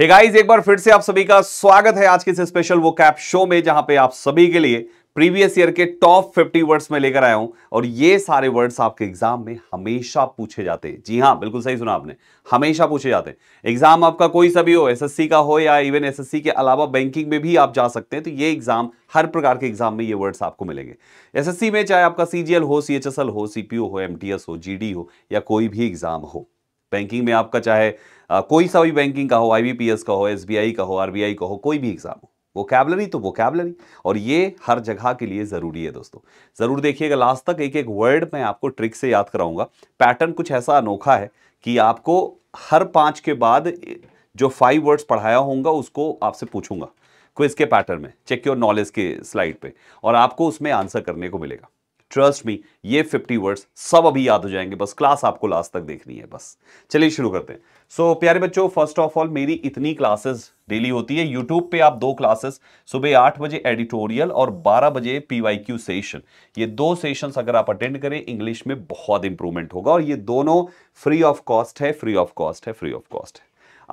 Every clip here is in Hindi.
हे गाइस एक बार फिर से आप सभी का स्वागत है आज के इस स्पेशल वो कैप शो में जहां पे आप सभी के लिए प्रीवियस ईयर के टॉप 50 वर्ड्स में लेकर आया हूं और ये सारे वर्ड्स आपके एग्जाम में हमेशा पूछे जाते हैं जी हाँ बिल्कुल सही सुना आपने हमेशा पूछे जाते हैं एग्जाम आपका कोई सा भी हो एसएससी का हो या इवन एसएससी के अलावा बैंकिंग में भी आप जा सकते हैं तो ये एग्जाम हर प्रकार के एग्जाम में ये वर्ड्स आपको मिलेंगे एस में चाहे आपका सी हो सी हो सीपीओ हो एमटीएस हो जीडी हो या कोई भी एग्जाम हो बैंकिंग में आपका चाहे आ, कोई सा भी बैंकिंग का हो आई का हो एस का हो आर का हो कोई भी एग्जाम हो वो कैबलरी तो वो कैबलरी और ये हर जगह के लिए ज़रूरी है दोस्तों ज़रूर देखिएगा लास्ट तक एक एक वर्ड मैं आपको ट्रिक से याद कराऊंगा पैटर्न कुछ ऐसा अनोखा है कि आपको हर पाँच के बाद जो फाइव वर्ड्स पढ़ाया होगा उसको आपसे पूछूंगा क्विज के पैटर्न में चेक योर नॉलेज के स्लाइड पे और आपको उसमें आंसर करने को मिलेगा ट्रस्ट मी ये फिफ्टी वर्ड्स सब अभी याद हो जाएंगे बस क्लास आपको लास्ट तक देखनी है बस चलिए शुरू करते हैं सो so, प्यारे बच्चों फर्स्ट ऑफ ऑल मेरी इतनी क्लासेस डेली होती है यूट्यूब पे आप दो क्लासेस सुबह आठ बजे एडिटोरियल और बारह बजे पी सेशन ये दो सेशन अगर आप अटेंड करें इंग्लिश में बहुत इंप्रूवमेंट होगा और ये दोनों फ्री ऑफ कॉस्ट है फ्री ऑफ कॉस्ट है फ्री ऑफ कॉस्ट है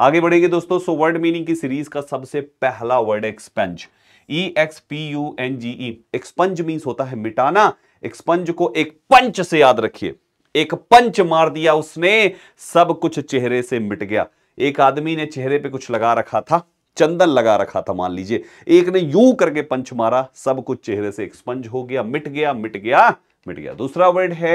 आगे बढ़ेंगे दोस्तों सो वर्ड मीनिंग की सीरीज का सबसे पहला word expunge E X P U N G E expunge means होता है मिटाना एक स्पंज को एक पंच से याद रखिए एक पंच मार दिया उसने सब कुछ चेहरे से मिट गया एक आदमी ने चेहरे पे कुछ लगा रखा था चंदन लगा रखा था मान लीजिए एक ने यू करके पंच मारा सब कुछ चेहरे से एक स्पंज हो गया मिट गया मिट गया मिट गया दूसरा वर्ड है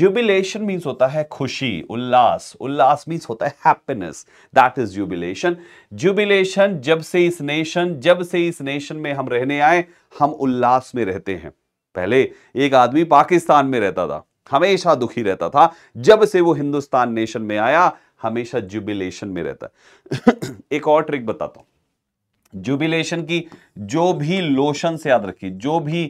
जुबिलेशन मीन्स होता है खुशी उल्लास उल्लास मीन्स होता है happiness that is jubilation jubilation जब से इस नेशन जब से इस नेशन में हम रहने आए हम उल्लास में रहते हैं पहले एक आदमी पाकिस्तान में रहता था हमेशा दुखी रहता था जब से वो हिंदुस्तान नेशन में आया हमेशा जुबिलेशन में रहता एक और ट्रिक बताता हूं जुबिलेशन की जो भी लोशन से याद रखिए जो भी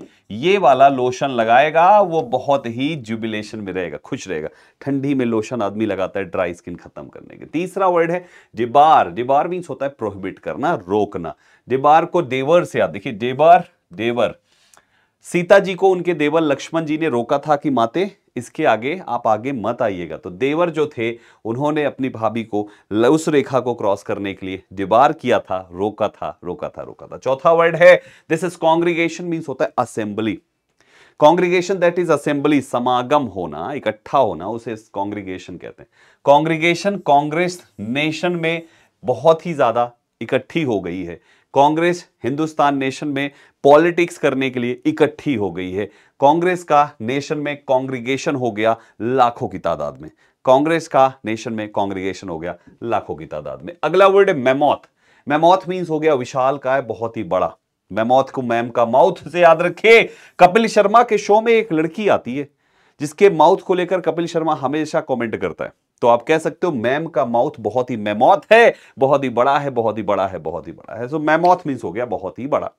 ये वाला लोशन लगाएगा वो बहुत ही जुबिलेशन में रहेगा खुश रहेगा ठंडी में लोशन आदमी लगाता है ड्राई स्किन खत्म करने के तीसरा वर्ड है डिबार डिबार मीन्स होता है प्रोहिबिट करना रोकना डिबार को देवर से याद देखिए डेबार देवर सीता जी को उनके देवर लक्ष्मण जी ने रोका था कि माते इसके आगे आप आगे मत आइएगा तो देवर जो थे उन्होंने अपनी भाभी को उस रेखा को क्रॉस करने के लिए दीवार किया था रोका था रोका था रोका था चौथा वर्ड है दिस इज कॉन्ग्रीगेशन मीन्स होता है assembly congregation that is assembly समागम होना इकट्ठा होना उसे कॉन्ग्रीगेशन कहते हैं कॉन्ग्रीगेशन कांग्रेस नेशन में बहुत ही ज्यादा इकट्ठी हो गई है कांग्रेस हिंदुस्तान नेशन में पॉलिटिक्स करने के लिए इकट्ठी हो गई है कांग्रेस का नेशन में कांग्रीगेशन हो गया लाखों की तादाद में कांग्रेस का नेशन में कांग्रीगेशन हो गया लाखों की तादाद में अगला वर्ड है मैमौत मैमौत मीन्स हो गया विशाल का है बहुत ही बड़ा मैमौत को मैम का माउथ से याद रखिए कपिल शर्मा के शो में एक लड़की आती है जिसके माउथ को लेकर कपिल शर्मा हमेशा कॉमेंट करता है तो आप कह सकते हो मैम का माउथ बहुत ही मैमोथ है बहुत ही बड़ा है बहुत ही बड़ा है बहुत ही बड़ा है सो मैमोथ मीन हो गया बहुत ही बड़ा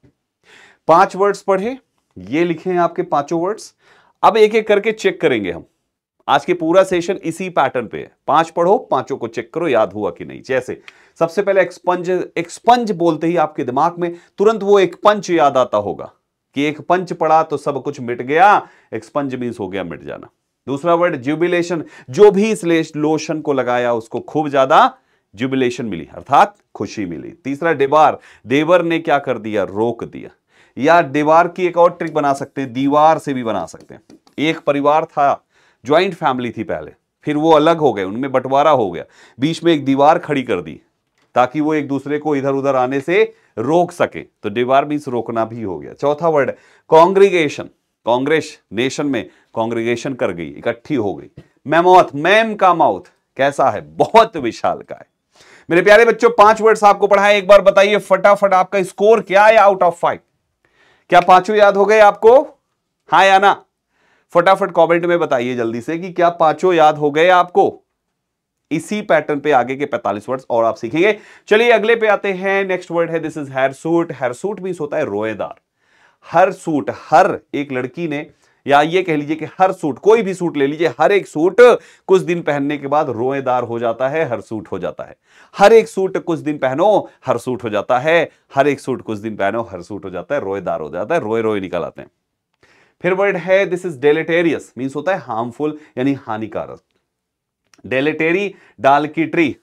पांच वर्ड्स पढ़े ये लिखे हैं आपके पांचों वर्ड्स अब एक एक करके चेक करेंगे हम आज के पूरा सेशन इसी पैटर्न पे है पांच पढ़ो पांचों को चेक करो याद हुआ कि नहीं जैसे सबसे पहले एक्सपंज एक्सपंज बोलते ही आपके दिमाग में तुरंत वो एक पंच याद आता होगा कि एक पंच पढ़ा तो सब कुछ मिट गया एक्सपंज मीन्स हो गया मिट जाना दूसरा वर्ड जुबिलेशन जो भी इस लोशन को लगाया उसको खूब ज्यादा जुबिलेशन मिली अर्थात खुशी मिली तीसरा डिबार देवर ने क्या कर दिया रोक दिया या दीवार की एक और ट्रिक बना सकते हैं दीवार से भी बना सकते हैं एक परिवार था ज्वाइंट फैमिली थी पहले फिर वो अलग हो गए उनमें बंटवारा हो गया बीच में एक दीवार खड़ी कर दी ताकि वो एक दूसरे को इधर उधर आने से रोक सके तो दीवार बीच रोकना भी हो गया चौथा वर्ड कांग्रेगेशन कांग्रेस नेशन में कांग्रेगेशन कर गई इकट्ठी हो गई मैमोथ मैम का माउथ कैसा है बहुत विशाल का है मेरे प्यारे बच्चों पांच वर्ड्स आपको पढ़ाए एक बार बताइए फटाफट आपका स्कोर क्या है आउट ऑफ फाइव क्या पांचों याद हो गए आपको हाँ या ना फटाफट कमेंट में बताइए जल्दी से कि क्या पांचों याद हो गए आपको इसी पैटर्न पे आगे के 45 वर्ड्स और आप सीखेंगे चलिए अगले पे आते हैं नेक्स्ट वर्ड है this is hirsute hirsute means होता है रोएदार हर सूट हर एक लड़की ने या ये कह लीजिए कि हर सूट कोई भी सूट ले लीजिए हर एक सूट कुछ दिन पहनने के बाद रोएदार हो जाता है हर सूट हो जाता है हर एक सूट कुछ दिन पहनो हर सूट हो जाता है हर एक सूट कुछ दिन पहनो हर सूट हो जाता है रोएदार हो जाता है रोए रोए निकल आते हैं फिर वर्ड है दिस इज डेलेटेरियस मीन्स होता है हार्मफुल यानी हानिकारक डेलेटेरी डाल की ट्री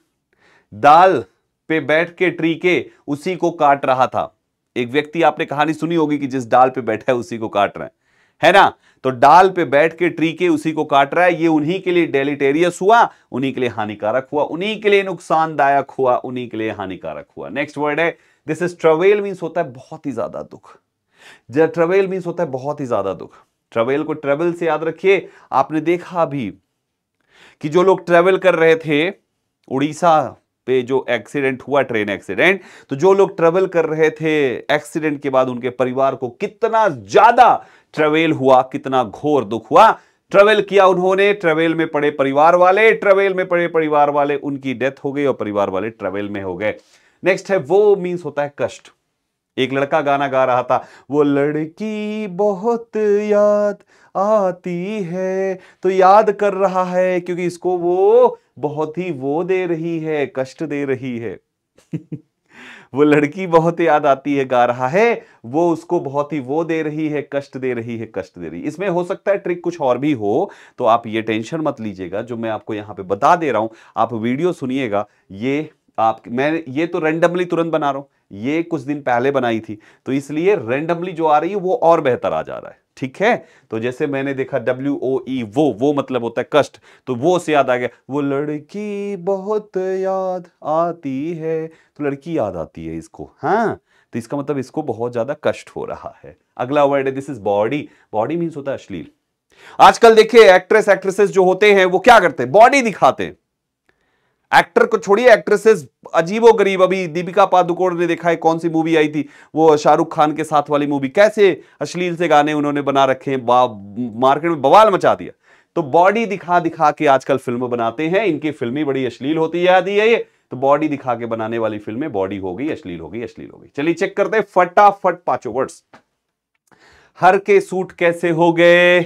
दाल पे बैठ के ट्री के उसी को काट रहा था एक व्यक्ति आपने कहानी सुनी होगी कि जिस डाल पे बैठा है उसी को काट रहे हैं है ना तो डाल पे बैठ के ट्री के उसी को काट रहा है ये उन्हीं के लिए डेलिटेरियस हुआ उन्हीं के लिए हानिकारक हुआ उन्हीं के लिए नुकसानदायक हुआ उन्हीं के लिए हानिकारक हुआ नेक्स्ट वर्ड है दिस इज ट्रवेल मीन्स होता है बहुत ही ज्यादा दुख ट्रवेल मीन्स होता है बहुत ही ज्यादा दुख ट्रवेल को ट्रेवल से याद रखिए आपने देखा अभी कि जो लोग ट्रेवल कर रहे थे उड़ीसा पे जो एक्सीडेंट हुआ ट्रेन एक्सीडेंट तो जो लोग ट्रेवल कर रहे थे एक्सीडेंट के बाद उनके परिवार को कितना ज्यादा ट्रेवेल हुआ कितना घोर दुख हुआ ट्रेवल किया उन्होंने ट्रेवल में पड़े परिवार वाले ट्रेवल में पड़े परिवार वाले उनकी डेथ हो गई और परिवार वाले ट्रेवल में हो गए नेक्स्ट है वो मीन्स होता है कष्ट एक लड़का गाना गा रहा था वो लड़की बहुत याद आती है तो याद कर रहा है क्योंकि इसको वो बहुत ही वो दे रही है कष्ट दे रही है वो लड़की बहुत याद आती है गा रहा है वो उसको बहुत ही वो दे रही है कष्ट दे रही है कष्ट दे रही है इसमें हो सकता है ट्रिक कुछ और भी हो तो आप ये टेंशन मत लीजिएगा जो मैं आपको यहां पे बता दे रहा हूं आप वीडियो सुनिएगा ये आप मैं ये तो रेंडमली तुरंत बना रहा हूं ये कुछ दिन पहले बनाई थी तो इसलिए रेंडमली जो आ रही है वो और बेहतर आ जा रहा है ठीक है तो जैसे मैंने देखा डब्ल्यू ओ ई वो वो मतलब होता है कष्ट तो वो से याद आ गया वो लड़की बहुत याद आती है तो लड़की याद आती है इसको हाँ तो इसका मतलब इसको बहुत ज्यादा कष्ट हो रहा है अगला वर्ड है this is bawdy bawdy means होता है अश्लील आजकल देखिए एक्ट्रेस एक्ट्रेसेस जो होते हैं वो क्या करते हैं बॉडी दिखाते हैं एक्टर को छोड़िए एक्ट्रेसेस अजीबो गरीब अभी दीपिका पादुकोण ने देखा है कौन सी मूवी आई थी वो शाहरुख खान के साथ वाली मूवी कैसे अश्लील से गाने उन्होंने बना रखे हैं मार्केट में बवाल मचा दिया तो बॉडी दिखा दिखा के आजकल फिल्म बनाते हैं इनकी फिल्मी बड़ी अश्लील होती है है ये तो बॉडी दिखा के बनाने वाली फिल्में बॉडी हो गई अश्लील हो गई अश्लील हो गई चलिए चेक करते फटाफट पांचों वर्ड्स हर के सूट कैसे हो गए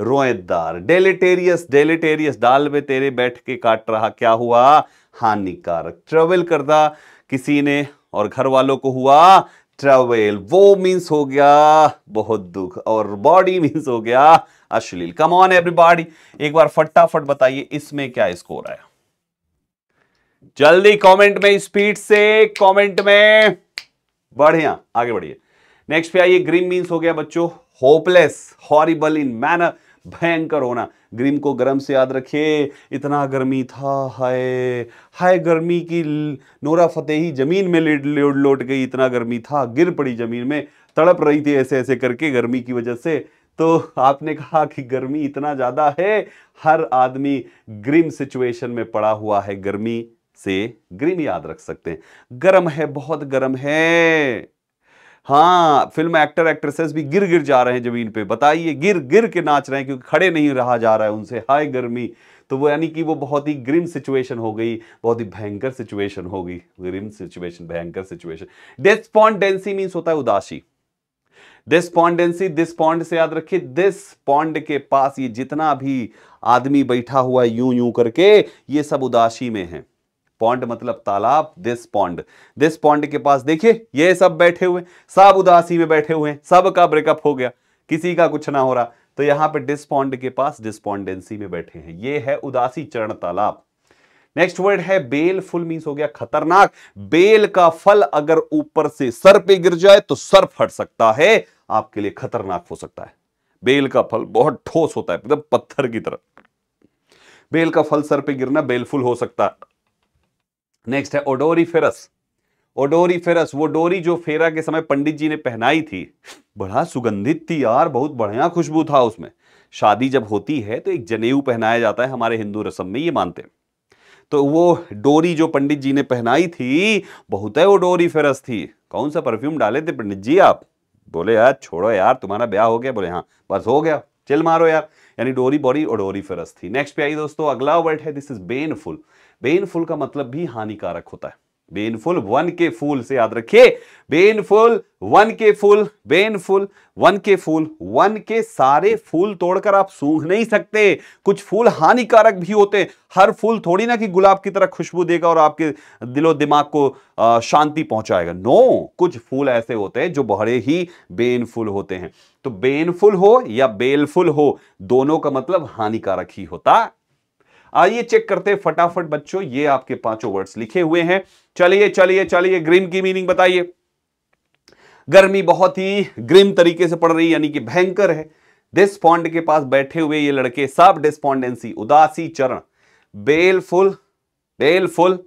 रोएदार डेलेटेरियस डेलेटेरियस डाल में तेरे बैठ के काट रहा क्या हुआ हानिकारक ट्रेवल करता किसी ने और घर वालों को हुआ ट्रेवल वो मीन्स हो गया बहुत दुख और बॉडी मीन्स हो गया अश्लील कम ऑन एवरीबॉडी एक बार फटाफट बताइए इसमें क्या स्कोर आया जल्दी कमेंट में स्पीड से कमेंट में बढ़िया आगे बढ़िए नेक्स्ट पे आइए ग्रीन मीन्स हो गया बच्चों होपलेस हॉरिबल इन मैनर भयंकर होना ग्रीम को गर्म से याद रखिए इतना गर्मी था हाय हाय गर्मी की नोरा फतेही ज़मीन में लेट लोट लोट गई इतना गर्मी था गिर पड़ी ज़मीन में तड़प रही थी ऐसे ऐसे करके गर्मी की वजह से तो आपने कहा कि गर्मी इतना ज़्यादा है हर आदमी ग्रिम सिचुएशन में पड़ा हुआ है गर्मी से ग्रीम याद रख सकते हैं गर्म है बहुत गर्म है हाँ फिल्म एक्टर एक्ट्रेसेस भी गिर गिर जा रहे हैं ज़मीन पे बताइए गिर गिर के नाच रहे हैं क्योंकि खड़े नहीं रहा जा रहा है उनसे हाय गर्मी तो वो यानी कि वो बहुत ही ग्रिम सिचुएशन हो गई बहुत ही भयंकर सिचुएशन हो गई ग्रिम सिचुएशन भयंकर सिचुएशन डेस्पॉन्डेंसी मीन्स होता है उदासी डिस्पॉन्डेंसी डिस्पॉन्ड से याद रखिए दिस पॉन्ड के पास ये जितना भी आदमी बैठा हुआ है यूं यूं करके ये सब उदासी में है पॉन्ड मतलब तालाब दिस पॉन्ड दिस पॉन्ड के पास देखिए ये सब बैठे हुए सब उदासी में बैठे हुए सब का ब्रेकअप हो गया किसी का कुछ ना हो रहा तो यहां पे डिस्पॉन्ड के पास डिस्पॉन्डेंसी में बैठे हैं ये है उदासी चरण तालाब नेक्स्ट वर्ड है बेल फुल मीन्स हो गया खतरनाक बेल का फल अगर ऊपर से सर पे गिर जाए तो सर फट सकता है आपके लिए खतरनाक हो सकता है बेल का फल बहुत ठोस होता है मतलब पत्थर की तरह बेल का फल सर पे गिरना बेलफुल हो सकता है नेक्स्ट है ओडोरी फेरस ओडोरी फेरस वो डोरी जो फेरा के समय पंडित जी ने पहनाई थी बड़ा सुगंधित थी यार बहुत बढ़िया खुशबू था उसमें शादी जब होती है तो एक जनेऊ पहनाया जाता है हमारे हिंदू रस्म में ये मानते हैं तो वो डोरी जो पंडित जी ने पहनाई थी बहुत है वो डोरी फेरस थी कौन सा परफ्यूम डाले थे पंडित जी आप बोले यार छोड़ो यार तुम्हारा ब्याह हो गया बोले हाँ बस हो गया चिल मारो यार यानी डोरी बॉडी और डोरी फेरस थी नेक्स्ट पे आई दोस्तों अगला वर्ड है दिस इज बेनफुल बेनफुल का मतलब भी हानिकारक होता है बेनफुल वन के फूल से याद रखिए बेनफुल वन के फूल बेनफुल वन के फूल वन के सारे फूल तोड़कर आप सूंघ नहीं सकते कुछ फूल हानिकारक भी होते हैं हर फूल थोड़ी ना कि गुलाब की तरह खुशबू देगा और आपके दिलो दिमाग को शांति पहुंचाएगा नो कुछ फूल ऐसे होते हैं जो बड़े ही बेनफुल होते हैं तो बेनफुल हो या बेलफुल हो दोनों का मतलब हानिकारक ही होता आइए चेक करते फटाफट बच्चों ये आपके पांचों वर्ड्स लिखे हुए हैं चलिए चलिए चलिए ग्रिम की मीनिंग बताइए गर्मी बहुत ही ग्रिम तरीके से पड़ रही यानी कि भयंकर है डिस्पॉन्ड के पास बैठे हुए ये लड़के सब डिस्पॉन्डेंसी उदासी चरण बेलफुल बेलफुल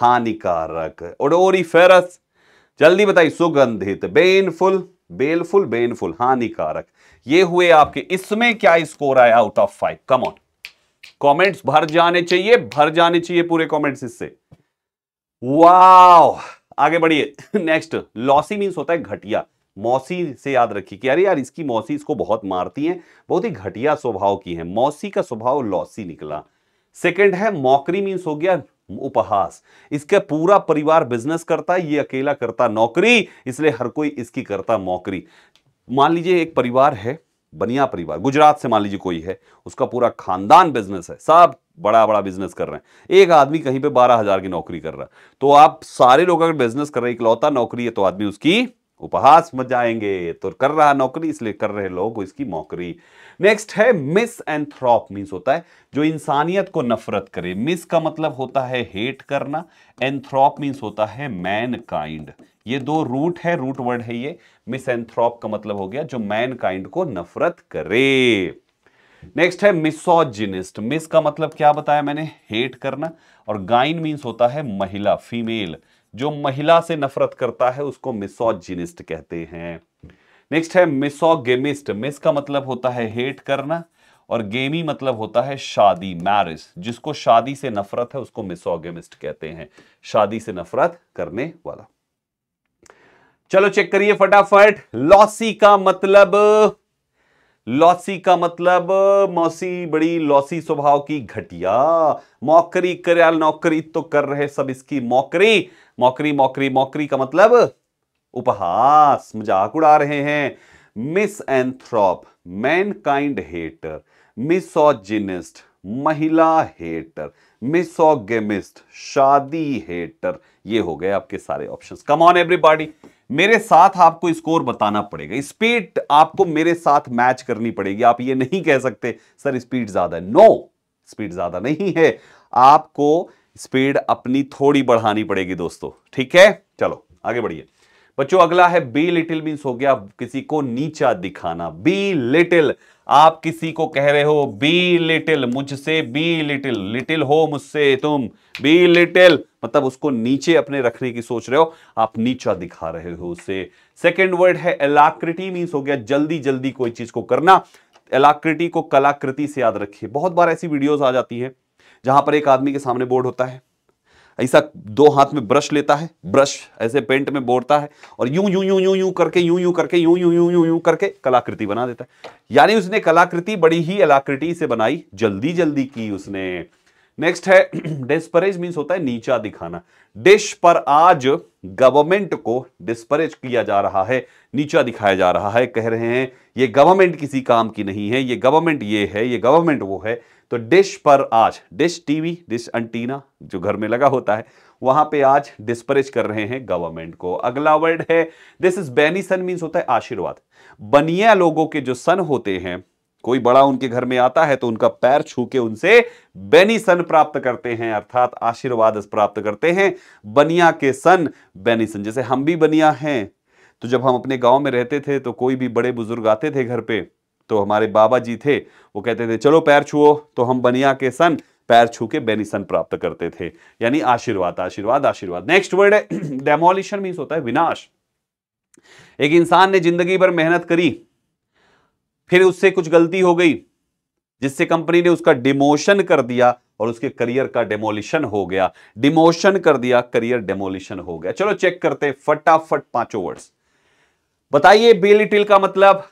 हानिकारक ओडोरी फेरस जल्दी बताइए सुगंधित बेनफुल बेलफुल बेनफुल हानिकारक ये हुए आपके इसमें क्या स्कोर आया out of five come on comments भर जाने चाहिए भर जाने चाहिए पूरे कमेंट्स इससे वाओ आगे बढ़िए नेक्स्ट लॉसी मीन्स होता है घटिया मौसी से याद रखिए कि अरे यार इसकी मौसी इसको बहुत मारती हैं बहुत ही घटिया स्वभाव की है मौसी का स्वभाव लॉसी निकला सेकंड है मौकरी मीन्स हो गया उपहास इसका पूरा परिवार बिजनेस करता है ये अकेला करता नौकरी इसलिए हर कोई इसकी करता मौकरी मान लीजिए एक परिवार है बनिया परिवार गुजरात से मान लीजिए कोई है उसका पूरा खानदान बिजनेस है सब बड़ा बड़ा बिजनेस कर रहे हैं एक आदमी कहीं पे बारह हजार की नौकरी कर रहा है तो आप सारे लोग अगर बिजनेस कर रहे हैं इकलौता नौकरी है तो आदमी उसकी उपहास मच जाएंगे तो कर रहा नौकरी इसलिए कर रहे लोग इसकी मौकरी नेक्स्ट है मिस एंथ्रॉप मीन मीन्स होता है जो इंसानियत को नफरत करे मिस का मतलब होता है हेट करना एंथ्रॉप मीन्स होता है मैन काइंड ये दो रूट है रूट वर्ड है ये मिस एंथ्रॉप का मतलब हो गया जो मैन काइंड को नफरत करे नेक्स्ट है मिसोजिनिस्ट मिस का मतलब क्या बताया मैंने हेट करना और गाइन मीन्स होता है महिला फीमेल जो महिला से नफरत करता है उसको मिसोजिनिस्ट कहते हैं नेक्स्ट है मिसोगेमिस्ट मिस का मतलब होता है हेट करना और गेमी मतलब होता है शादी मैरिज जिसको शादी से नफरत है उसको मिसोगेमिस्ट कहते हैं शादी से नफरत करने वाला चलो चेक करिए फटाफट लॉसी का मतलब लॉसी का मतलब मौसी बड़ी लॉसी स्वभाव की घटिया मौकरी करयाल नौकरी तो कर रहे सब इसकी मौकरी मौकरी मौकरी मौकरी का मतलब उपहास मजाक उड़ा रहे हैं misanthrope mankind hater misogynist महिला हेटर मिसोगेमिस्ट शादी हेटर ये हो गए आपके सारे ऑप्शंस कम ऑन एवरीबॉडी मेरे साथ आपको स्कोर बताना पड़ेगा स्पीड आपको मेरे साथ मैच करनी पड़ेगी आप ये नहीं कह सकते सर स्पीड ज्यादा है नो स्पीड ज्यादा नहीं है आपको स्पीड अपनी थोड़ी बढ़ानी पड़ेगी दोस्तों ठीक है चलो आगे बढ़िए बच्चों अगला है बी लिटिल मीन्स हो गया किसी को नीचा दिखाना बी लिटिल आप किसी को कह रहे हो बी लिटिल मुझसे बी लिटिल लिटिल हो मुझसे तुम बी लिटिल मतलब उसको नीचे अपने रखने की सोच रहे हो आप नीचा दिखा रहे हो उसे सेकेंड वर्ड है एलाक्रिटी मीन्स हो गया जल्दी जल्दी कोई चीज को करना एलाक्रिटी को कलाकृति से याद रखिए बहुत बार ऐसी वीडियोज आ जाती है जहां पर एक आदमी के सामने बोर्ड होता है ऐसा दो हाथ में ब्रश लेता है ब्रश ऐसे पेंट में बोरता है और यूं यूं यूं यूं यूं करके यूं यूं करके यूं यूं यूं यूं यूं करके कलाकृति बना देता है यानी उसने कलाकृति बड़ी ही अलाकृति से बनाई जल्दी जल्दी की उसने नेक्स्ट है डिस्परेज मीन्स होता है नीचा दिखाना डिश पर आज गवर्नमेंट को डिस्परेज किया जा रहा है नीचा दिखाया जा रहा है कह रहे हैं ये गवर्नमेंट किसी काम की नहीं है ये गवर्नमेंट ये है ये गवर्नमेंट वो है तो डिश पर आज डिश टीवी डिश एंटीना जो घर में लगा होता है वहां पे आज डिस्परेज कर रहे हैं गवर्नमेंट को अगला वर्ड है this is benison means होता है आशीर्वाद बनिया लोगों के जो सन होते हैं कोई बड़ा उनके घर में आता है तो उनका पैर छू के उनसे बेनी सन प्राप्त करते हैं अर्थात आशीर्वाद प्राप्त करते हैं बनिया के सन बेनी सन जैसे हम भी बनिया हैं तो जब हम अपने गांव में रहते थे तो कोई भी बड़े बुजुर्ग आते थे घर पे तो हमारे बाबा जी थे वो कहते थे चलो पैर छुओ तो हम बनिया के सन पैर छू के बेनिसन प्राप्त करते थे यानी आशीर्वाद आशीर्वाद आशीर्वाद नेक्स्ट वर्ड है डेमोलिशन मीन्स होता है विनाश एक इंसान ने जिंदगी भर मेहनत करी फिर उससे कुछ गलती हो गई जिससे कंपनी ने उसका डिमोशन कर दिया और उसके करियर का डेमोलिशन हो गया डिमोशन कर दिया करियर डेमोलिशन हो गया चलो चेक करते फटाफट पांचों वर्ड्स बताइए बेलिटिल का मतलब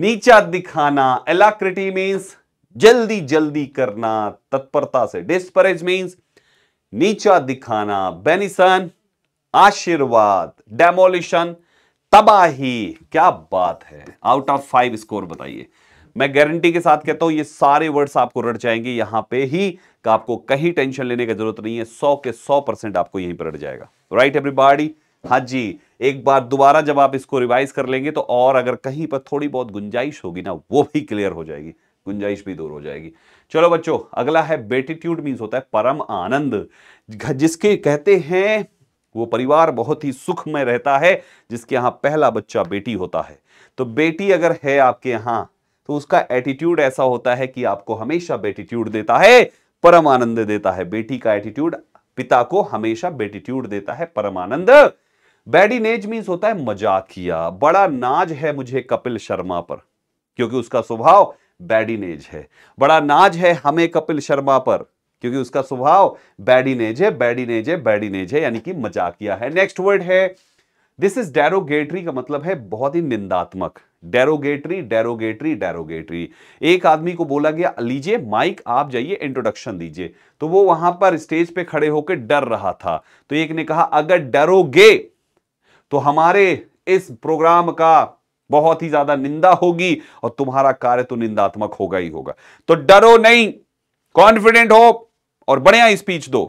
नीचा दिखाना एलाक्रिटी मीन्स जल्दी जल्दी करना तत्परता से डिस्परेज मीन्स नीचा दिखाना बेनिसन आशीर्वाद डेमोलिशन तबाही क्या बात है आउट ऑफ फाइव स्कोर बताइए मैं गारंटी के साथ कहता हूं ये सारे वर्ड्स आपको रट जाएंगे यहां पे ही का आपको कहीं टेंशन लेने की जरूरत नहीं है सौ के सौ परसेंट आपको यहीं पर रट जाएगा राइट एवरीबॉडी हाँ जी एक बार दोबारा जब आप इसको रिवाइज कर लेंगे तो और अगर कहीं पर थोड़ी बहुत गुंजाइश होगी ना वो भी क्लियर हो जाएगी गुंजाइश भी दूर हो जाएगी चलो बच्चों अगला है बेटिट्यूड मीन्स होता है परम आनंद जिसके कहते हैं वो परिवार बहुत ही सुख में रहता है जिसके यहां पहला बच्चा बेटी होता है तो बेटी अगर है आपके यहां तो उसका एटीट्यूड ऐसा होता है कि आपको हमेशा बेटीट्यूड देता है परम आनंद देता है बेटी का एटीट्यूड पिता को हमेशा बेटीट्यूड देता है परमानंद बैडी नेज मीन्स होता है मजाकिया बड़ा नाज है मुझे कपिल शर्मा पर क्योंकि उसका स्वभाव बैडीनेज है बड़ा नाज है हमें कपिल शर्मा पर क्योंकि उसका स्वभाव बैडीनेज है नेज है नेज है यानी कि मजाकिया है नेक्स्ट वर्ड है दिस इज डेरोगेटरी का मतलब है बहुत ही निंदात्मक डेरोगेटरी डेरोगेटरी डेरोगेटरी एक आदमी को बोला गया लीजिए माइक आप जाइए इंट्रोडक्शन दीजिए तो वो वहां पर स्टेज पे खड़े होकर डर रहा था तो एक ने कहा अगर डरोगे तो हमारे इस प्रोग्राम का बहुत ही ज्यादा निंदा होगी और तुम्हारा कार्य तो निंदात्मक होगा ही होगा तो डरो नहीं कॉन्फिडेंट हो और बढ़िया स्पीच दो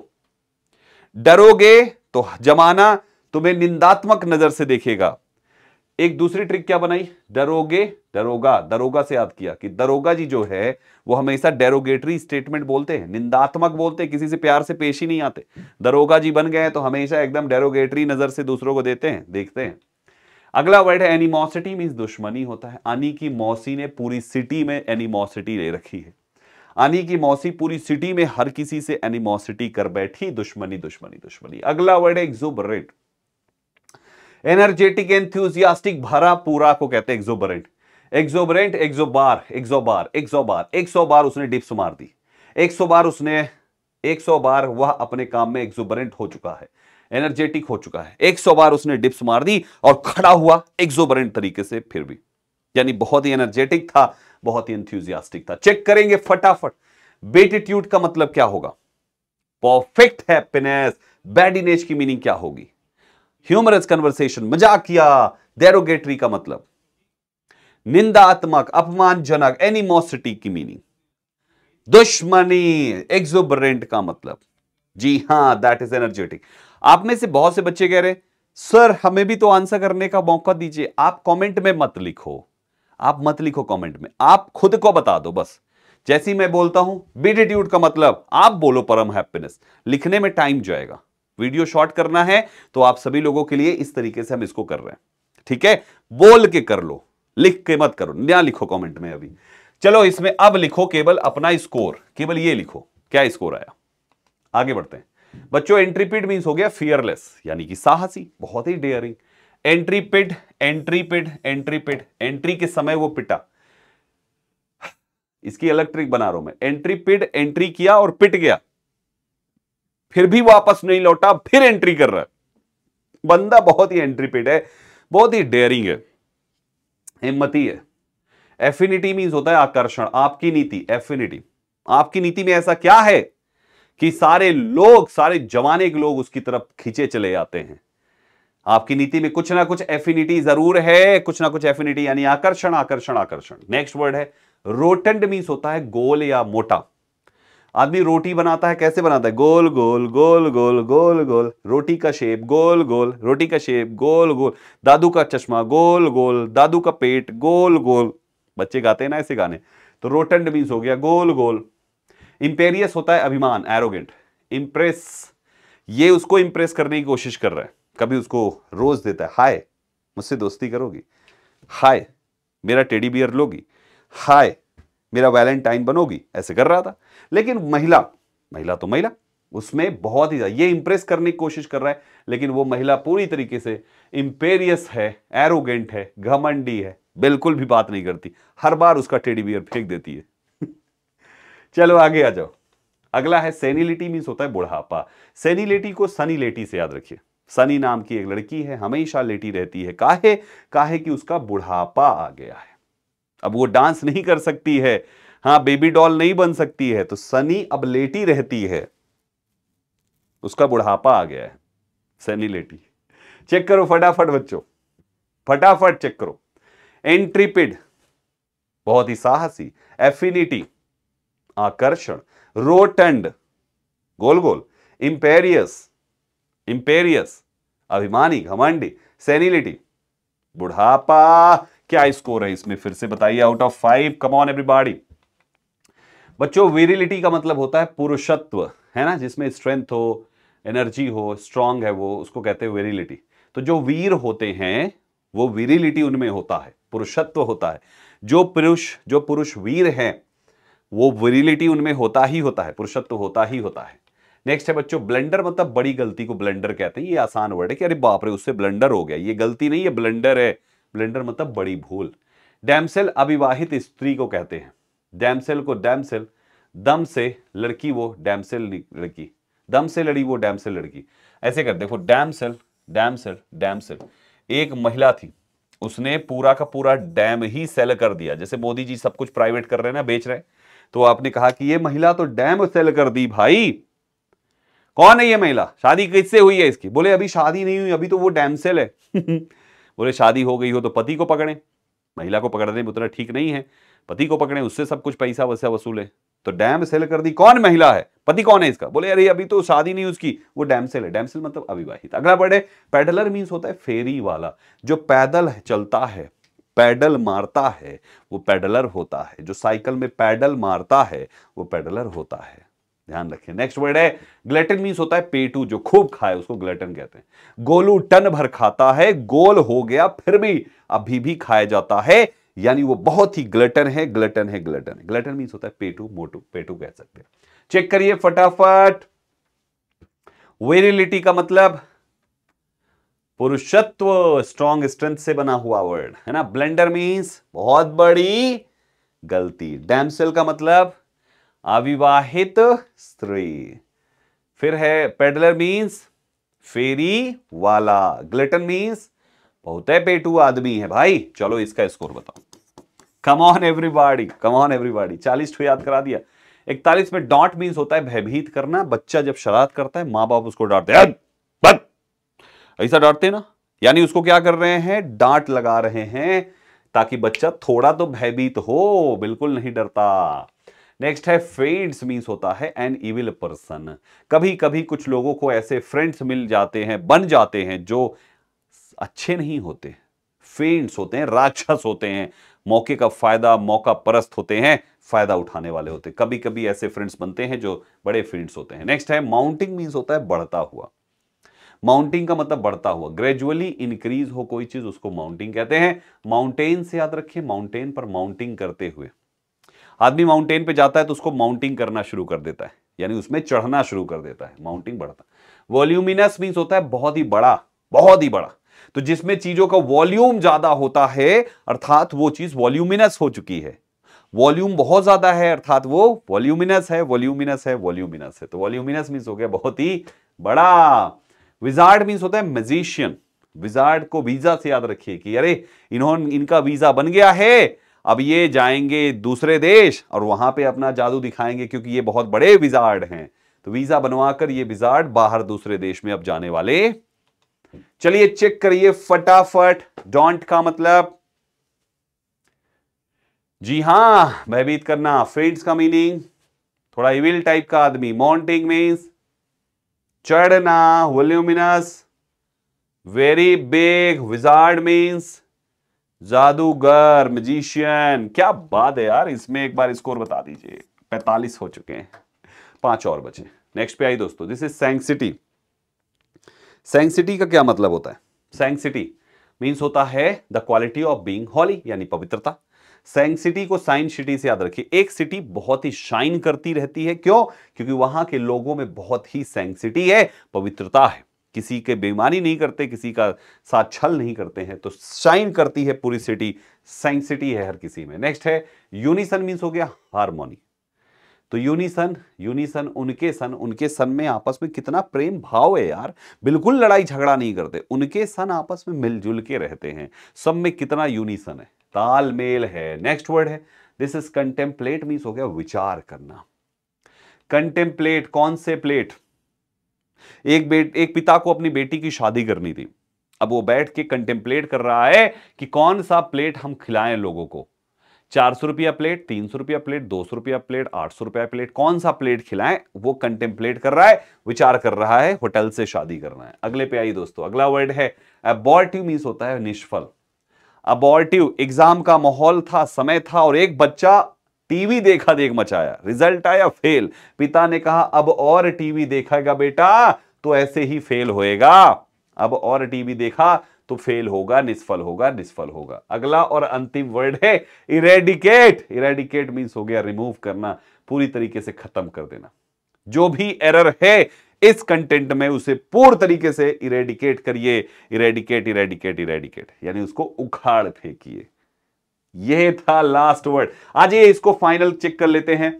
डरोगे तो जमाना तुम्हें निंदात्मक नजर से देखेगा एक दूसरी ट्रिक क्या बनाई दरोगे दरोगा दरोगा से याद किया कि दरोगा जी जो है वो हमेशा डेरोगेटरी स्टेटमेंट बोलते हैं निंदात्मक बोलते हैं किसी से प्यार से पेश ही नहीं आते दरोगा जी बन गए तो हमेशा एकदम डेरोगेटरी नजर से दूसरों को देते हैं देखते हैं अगला वर्ड है एनिमोसिटी मीन दुश्मनी होता है आनी की मौसी ने पूरी सिटी में एनिमोसिटी ले रखी है आनी की मौसी पूरी सिटी में हर किसी से एनिमोसिटी कर बैठी दुश्मनी दुश्मनी दुश्मनी अगला वर्ड है एग्जुबरेट एनर्जेटिक एंथ्यूजियास्टिक भरा पूरा को कहते हैं एक्सोबरेंट एक्सोबरेंट एक्सोबार एक्सोबार एक्सोबार एक सौ बार उसने डिप्स मार दी एक सौ बार उसने एक सौ बार वह अपने काम में एक्सोबरेंट हो चुका है एनर्जेटिक हो चुका है एक सौ बार उसने डिप्स मार दी और खड़ा हुआ एक्सोबरेंट तरीके से फिर भी यानी बहुत ही एनर्जेटिक था बहुत ही एंथ्यूजियास्टिक था चेक करेंगे फटाफट बेटिट्यूड का मतलब क्या होगा परफेक्ट हैप्पीनेस बैड इनेज की मीनिंग क्या होगी ह्यूमरस कन्वर्सेशन मजाकिया डेरोगेटरी का मतलब निंदात्मक अपमानजनक एनिमोसिटी की मीनिंग दुश्मनी एक्सोबरेंट का मतलब जी हां दैट इज एनर्जेटिक आप में से बहुत से बच्चे कह रहे सर हमें भी तो आंसर करने का मौका दीजिए आप कमेंट में मत लिखो आप मत लिखो कमेंट में आप खुद को बता दो बस जैसी मैं बोलता हूं बीटीट्यूड का मतलब आप बोलो परम हैप्पीनेस लिखने में टाइम जाएगा वीडियो शॉर्ट करना है तो आप सभी लोगों के लिए इस तरीके से हम इसको कर रहे हैं ठीक है बोल के कर लो लिख के मत करो न्या लिखो कमेंट में अभी चलो इसमें अब लिखो केवल अपना स्कोर केवल ये लिखो क्या स्कोर आया आगे बढ़ते हैं बच्चों एंट्रीपिड मीन हो गया फियरलेस यानी कि साहसी बहुत ही डेयरिंग एंट्रीपिड एंट्रीपिड एंट्रीपिड एंट्री के समय वो पिटा इसकी इलेक्ट्रिक बना रहा हूं मैं एंट्रीपिड एंट्री किया और पिट गया फिर भी वापस नहीं लौटा फिर एंट्री कर रहा है बंदा बहुत ही एंट्री पेड है बहुत ही डेयरिंग है हिम्मत ही है एफिनिटी मीन होता है आकर्षण आपकी नीति एफिनिटी आपकी नीति में ऐसा क्या है कि सारे लोग सारे जमाने के लोग उसकी तरफ खींचे चले जाते हैं आपकी नीति में कुछ ना कुछ एफिनिटी जरूर है कुछ ना कुछ एफिनिटी यानी आकर्षण आकर्षण आकर्षण नेक्स्ट वर्ड है रोटेंड मीन्स होता है गोल या मोटा आदमी रोटी बनाता है कैसे बनाता है गोल गोल गोल गोल गोल गोल रोटी का शेप गोल गोल रोटी का शेप गोल गोल दादू का चश्मा गोल गोल दादू का पेट गोल गोल बच्चे गाते हैं ना ऐसे गाने तो रोटेंड मीन्स हो गया गोल गोल इंपेरियस होता है अभिमान एरोगेंट इंप्रेस ये उसको इंप्रेस करने की कोशिश कर रहा है कभी उसको रोज देता है हाय मुझसे दोस्ती करोगी हाय मेरा टेडी बियर लोगी हाय मेरा वैलेंटाइन बनोगी ऐसे कर रहा था लेकिन महिला महिला तो महिला उसमें बहुत ही ज़्यादा ये इंप्रेस करने की कोशिश कर रहा है लेकिन वो महिला पूरी तरीके से इम्पेरियस है एरोगेंट है घमंडी है बिल्कुल भी बात नहीं करती हर बार उसका टेडी बियर फेंक देती है चलो आगे आ जाओ अगला है सेनिलिटी मीन्स होता है बुढ़ापा सेनिलिटी को सनी लेटी से याद रखिए सनी नाम की एक लड़की है हमेशा लेटी रहती है काहे काहे कि उसका बुढ़ापा आ गया है अब वो डांस नहीं कर सकती है हाँ बेबी डॉल नहीं बन सकती है तो सनी अब लेटी रहती है उसका बुढ़ापा आ गया है सनी लेटी चेक करो फटाफट बच्चों फटाफट चेक करो एंट्रीपिड बहुत ही साहसी एफिनिटी आकर्षण रोटंड गोल गोल इंपेरियस इंपेरियस अभिमानी घमंडी सेनिलिटी बुढ़ापा क्या स्कोर है इसमें फिर से बताइए out of five come on everybody बच्चों वेरिलिटी का मतलब होता है पुरुषत्व है ना जिसमें स्ट्रेंथ हो एनर्जी हो स्ट्रांग है वो उसको कहते हैं वेरिलिटी तो जो वीर होते हैं वो वेरिलिटी उनमें होता है पुरुषत्व होता है जो पुरुष जो पुरुष वीर है वो वेरिलिटी उनमें होता ही होता है पुरुषत्व होता ही होता है नेक्स्ट है बच्चों ब्लेंडर मतलब बड़ी गलती को ब्लेंडर कहते हैं ये आसान वर्ड है कि अरे बाप रे उससे ब्लेंडर हो गया ये गलती नहीं है ब्लेंडर है ब्लेंडर मतलब बड़ी भूल डैमसेल अविवाहित स्त्री को कहते हैं डैमसेल को डैमसेल दम से लड़की वो डैमसेल लड़की दम से लड़ी वो डैमसेल लड़की ऐसे कर देखो डैमसेल डैमसेल डैमसेल एक महिला थी उसने पूरा का पूरा डैम ही सेल कर दिया जैसे मोदी जी सब कुछ प्राइवेट कर रहे हैं ना बेच रहे तो आपने कहा कि ये महिला तो डैम सेल कर दी भाई कौन है ये महिला शादी किससे हुई है इसकी बोले अभी शादी नहीं हुई अभी तो वो डैम सेल है बोले शादी हो गई हो तो पति को पकड़ें महिला को पकड़ने में उतना ठीक नहीं है पति को पकड़ें उससे सब कुछ पैसा वैसा वसूलें तो डैम सेल कर दी कौन महिला है पति कौन है इसका बोले अरे अभी तो शादी नहीं उसकी वो डैम सेल है डैम सेल मतलब अविवाहित अगला बढ़े पैडलर मीन्स होता है फेरी वाला जो पैदल चलता है पैडल मारता है वो पैडलर होता है जो साइकिल में पैडल मारता है वो पैडलर होता है ध्यान रखें नेक्स्ट वर्ड है ग्लेटन मीन्स होता है पेटू जो खूब खाए उसको ग्लेटन कहते हैं गोलू टन भर खाता है गोल हो गया फिर भी अभी भी खाया जाता है यानी वो बहुत ही ग्लटन है ग्लेटन है ग्लेटन है ग्लेटन मीन्स होता है पेटू मोटू पेटू कह सकते हैं चेक करिए फटाफट वेरिलिटी का मतलब पुरुषत्व स्ट्रॉन्ग स्ट्रेंथ से बना हुआ वर्ड है ना ब्लेंडर मीन्स बहुत बड़ी गलती डैमसेल का मतलब अविवाहित स्त्री फिर है पेडलर मींस फेरी वाला ग्लेटन मीन्स बहुत है पेटू आदमी है भाई चलो इसका स्कोर बताओ come on everybody come on everybody चालीस छो याद करा दिया इकतालीस में डॉट मींस होता है भयभीत करना बच्चा जब शरारत करता है माँ बाप उसको डांटते हैं ऐसा डांटते ना यानी उसको क्या कर रहे हैं डांट लगा रहे हैं ताकि बच्चा थोड़ा तो भयभीत हो बिल्कुल नहीं डरता नेक्स्ट है फेड्स मीन्स होता है एन इविल पर्सन कभी कभी कुछ लोगों को ऐसे फ्रेंड्स मिल जाते हैं बन जाते हैं जो अच्छे नहीं होते फेंड्स होते हैं राक्षस होते हैं मौके का फायदा मौका परस्त होते हैं फायदा उठाने वाले होते हैं कभी कभी ऐसे फ्रेंड्स बनते हैं जो बड़े फ्रेंड्स होते हैं नेक्स्ट है माउंटिंग मीन्स होता है बढ़ता हुआ माउंटिंग का मतलब बढ़ता हुआ ग्रेजुअली इंक्रीज हो कोई चीज उसको माउंटिंग कहते हैं माउंटेन से याद रखिए माउंटेन पर माउंटिंग करते हुए आदमी माउंटेन पे जाता है तो उसको माउंटिंग करना शुरू कर देता है यानी उसमें चढ़ना शुरू कर देता है माउंटिंग बढ़ता है वॉल्यूमिनस मीन्स होता है बहुत ही बड़ा बहुत ही बड़ा तो जिसमें चीजों का वॉल्यूम ज्यादा होता है अर्थात वो चीज वॉल्यूमिनस हो चुकी है वॉल्यूम बहुत ज्यादा है अर्थात वो वॉल्यूमिनस है वॉल्यूमिनस है वॉल्यूमिनस है तो वॉल्यूमिनस मीन्स हो गया बहुत ही बड़ा विजार्ड मीन्स होता है मजिशियन विजार्ड को वीजा से याद रखिए कि अरे इन्होंने इनका वीजा बन गया है अब ये जाएंगे दूसरे देश और वहां पे अपना जादू दिखाएंगे क्योंकि ये बहुत बड़े विजार्ड हैं तो वीजा बनवाकर ये विजार्ड बाहर दूसरे देश में अब जाने वाले चलिए चेक करिए फटाफट डॉन्ट का मतलब जी हां भयभीत करना फ्रेंड्स का मीनिंग थोड़ा इविल टाइप का आदमी माउंटिंग मीन्स चढ़ना voluminous very big wizard means जादूगर मजिशियन क्या बात है यार इसमें एक बार स्कोर बता दीजिए पैंतालीस हो चुके हैं पांच और बचे नेक्स्ट पे आई दोस्तों दिस इज सेंग सिटी का क्या मतलब होता है सिटी मीन्स होता है the quality of being holy यानी पवित्रता सैंग सिटी को साइन सिटी से याद रखिए एक सिटी बहुत ही शाइन करती रहती है क्यों क्योंकि वहां के लोगों में बहुत ही सेंग सिटी है पवित्रता है किसी के बेईमानी नहीं करते किसी का साथ छल नहीं करते हैं तो शाइन करती है पूरी सिटी साइन सिटी है हर किसी में नेक्स्ट है यूनिसन मीन्स हो गया हारमोनी तो यूनिसन यूनिसन उनके सन उनके सन में आपस में कितना प्रेम भाव है यार बिल्कुल लड़ाई झगड़ा नहीं करते उनके सन आपस में मिलजुल के रहते हैं सब में कितना यूनिसन है तालमेल है नेक्स्ट वर्ड है दिस इज कंटेम्पलेट मीन्स हो गया विचार करना कंटेम्पलेट कौन से प्लेट एक बेट एक पिता को अपनी बेटी की शादी करनी थी अब वो बैठ के कंटेम्पलेट कर रहा है कि कौन सा प्लेट हम खिलाएं लोगों को चार सौ रुपया प्लेट तीन सौ रुपया प्लेट दो सौ रुपया प्लेट आठ सौ रुपया प्लेट कौन सा प्लेट खिलाएं वो कंटेम्पलेट कर रहा है विचार कर रहा है होटल से शादी करना है अगले पे आई दोस्तों अगला वर्ड है अबॉर्टिव मीन्स होता है निष्फल अबॉर्टिव एग्जाम का माहौल था समय था और एक बच्चा टीवी देखा देख मचाया रिजल्ट आया फेल पिता ने कहा अब और टीवी देखेगा बेटा तो ऐसे ही फेल होएगा अब और टीवी देखा तो फेल होगा निष्फल होगा निष्फल होगा अगला और अंतिम वर्ड है इरेडिकेट इरेडिकेट मीन्स हो गया रिमूव करना पूरी तरीके से खत्म कर देना जो भी एरर है इस कंटेंट में उसे पूर्ण तरीके से इरेडिकेट करिए इरेडिकेट इरेडिकेट इरेडिकेट यानी उसको उखाड़ फेंकी ये था लास्ट वर्ड आज ये इसको फाइनल चेक कर लेते हैं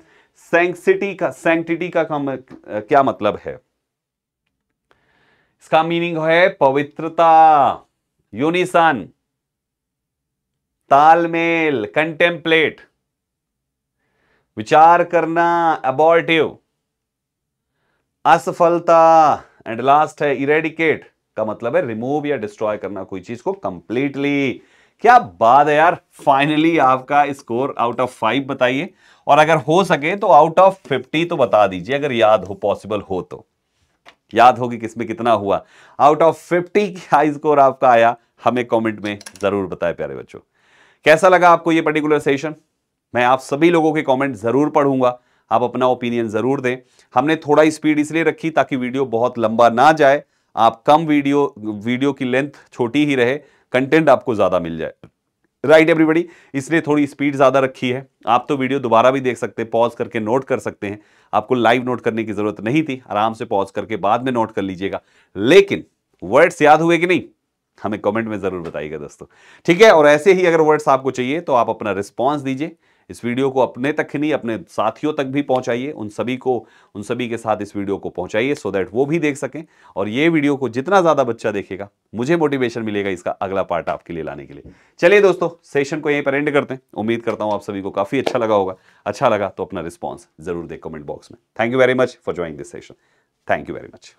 सेंसिटी का सेंटिटी का कम, क्या मतलब है इसका मीनिंग है पवित्रता यूनिसन तालमेल कंटेम्पलेट विचार करना अबॉर्टिव असफलता एंड लास्ट है इरेडिकेट का मतलब है रिमूव या डिस्ट्रॉय करना कोई चीज को कंप्लीटली क्या बात है यार फाइनली आपका स्कोर आउट ऑफ फाइव बताइए और अगर हो सके तो आउट ऑफ फिफ्टी तो बता दीजिए अगर याद हो पॉसिबल हो तो याद होगी किसमें कितना हुआ आउट ऑफ फिफ्टी क्या स्कोर आपका आया हमें कमेंट में जरूर बताएं प्यारे बच्चों कैसा लगा आपको ये पर्टिकुलर सेशन मैं आप सभी लोगों के कमेंट जरूर पढ़ूंगा आप अपना ओपिनियन ज़रूर दें हमने थोड़ा स्पीड इसलिए रखी ताकि वीडियो बहुत लंबा ना जाए आप कम वीडियो वीडियो की लेंथ छोटी ही रहे कंटेंट आपको ज़्यादा मिल जाए राइट एवरीबडी इसने थोड़ी स्पीड ज़्यादा रखी है आप तो वीडियो दोबारा भी देख सकते हैं पॉज करके नोट कर सकते हैं आपको लाइव नोट करने की ज़रूरत नहीं थी आराम से पॉज करके बाद में नोट कर लीजिएगा लेकिन वर्ड्स याद हुए कि नहीं हमें कमेंट में ज़रूर बताइएगा दोस्तों ठीक है और ऐसे ही अगर वर्ड्स आपको चाहिए तो आप अपना रिस्पॉन्स दीजिए इस वीडियो को अपने तक ही नहीं अपने साथियों तक भी पहुंचाइए उन सभी को उन सभी के साथ इस वीडियो को पहुंचाइए सो दैट वो भी देख सकें और ये वीडियो को जितना ज़्यादा बच्चा देखेगा मुझे मोटिवेशन मिलेगा इसका अगला पार्ट आपके लिए लाने के लिए चलिए दोस्तों सेशन को यहीं पर एंड करते हैं उम्मीद करता हूँ आप सभी को काफ़ी अच्छा लगा होगा अच्छा लगा तो अपना रिस्पॉन्स जरूर दे कमेंट बॉक्स में thank you very much for joining this session thank you very much